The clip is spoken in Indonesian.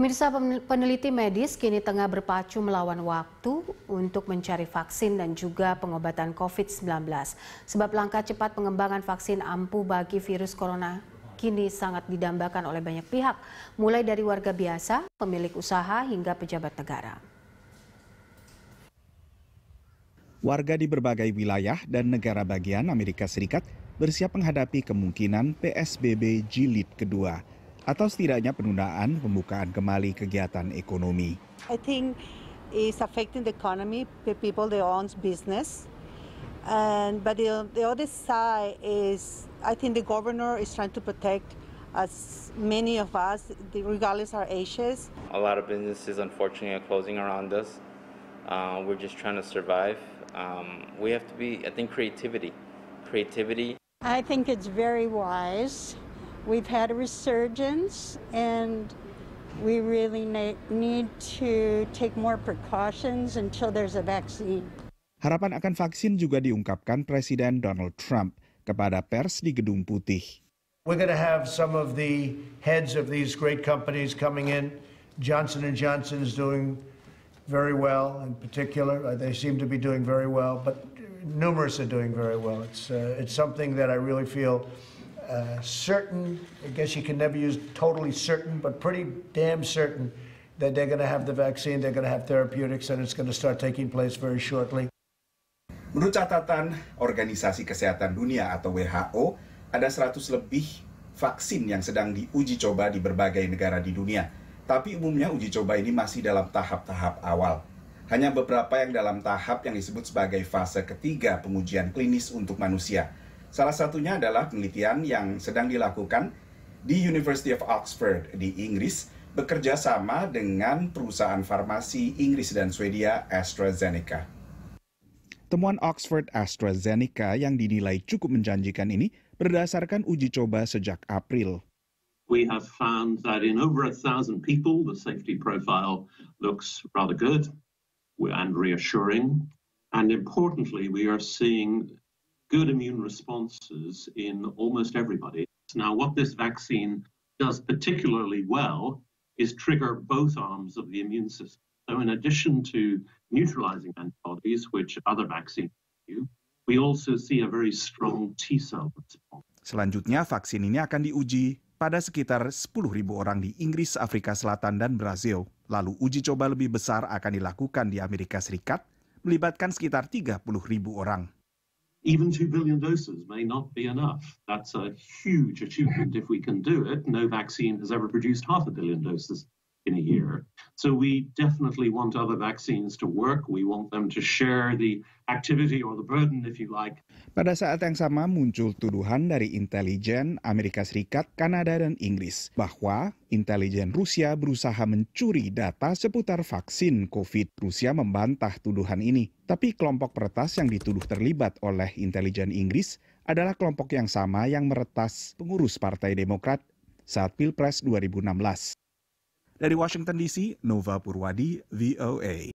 Pemirsa peneliti medis kini tengah berpacu melawan waktu untuk mencari vaksin dan juga pengobatan COVID-19. Sebab langkah cepat pengembangan vaksin ampuh bagi virus corona kini sangat didambakan oleh banyak pihak, mulai dari warga biasa, pemilik usaha, hingga pejabat negara. Warga di berbagai wilayah dan negara bagian Amerika Serikat bersiap menghadapi kemungkinan PSBB jilid kedua – atau setidaknya penundaan pembukaan kembali kegiatan ekonomi. I think it's affecting the economy, the people they own business. And but the, the other side is I think the governor is trying to protect as many of us, regardless our ages. A lot of businesses, unfortunately, are closing around us. Uh, we're just trying to survive. Um, we have to be, I think, creativity. Creativity. I think it's very wise We've had a resurgence, and we really need to take more precautions until there's a vaccine. Harapan akan vaksin juga diungkapkan Presiden Donald Trump kepada pers di Gedung Putih. We're going to have some of the heads of these great companies coming in. Johnson & Johnson is doing very well in particular. Uh, they seem to be doing very well, but numerous are doing very well. It's, uh, it's something that I really feel Uh, certain, I guess you can never use totally certain, but pretty damn certain that they're going to have the vaccine, they're going to have therapeutics, and it's going to start taking place very shortly. Menurut catatan Organisasi Kesehatan Dunia atau WHO, ada 100 lebih vaksin yang sedang diuji coba di berbagai negara di dunia. Tapi umumnya uji coba ini masih dalam tahap-tahap awal. Hanya beberapa yang dalam tahap yang disebut sebagai fase ketiga pengujian klinis untuk manusia. Salah satunya adalah penelitian yang sedang dilakukan di University of Oxford di Inggris bekerja sama dengan perusahaan farmasi Inggris dan Swedia AstraZeneca. Temuan Oxford AstraZeneca yang dinilai cukup menjanjikan ini berdasarkan uji coba sejak April. we have found that in over a thousand people, the safety profile looks rather good and reassuring. And importantly, we are seeing good immune responses in almost everybody. Now, what this vaccine does particularly well is trigger both arms of the immune system. So, in addition to neutralizing antibodies, which other vaccines do, we also see a very strong T cell response. Selanjutnya, vaksin ini akan diuji pada sekitar 10.000 orang di Inggris, Afrika Selatan, dan Brazil. Lalu uji coba lebih besar akan dilakukan di Amerika Serikat, melibatkan sekitar 30.000 orang. even 2 billion doses may not be enough. That's a huge achievement if we can do it. No vaccine has ever produced half a billion doses. in a year. So we definitely want other vaccines to work. We want them to share the activity or the burden, if you like. Pada saat yang sama muncul tuduhan dari intelijen Amerika Serikat, Kanada, dan Inggris bahwa intelijen Rusia berusaha mencuri data seputar vaksin COVID. Rusia membantah tuduhan ini. Tapi kelompok peretas yang dituduh terlibat oleh intelijen Inggris adalah kelompok yang sama yang meretas pengurus Partai Demokrat saat Pilpres 2016. Dari Washington DC, Nova Purwadi, VOA.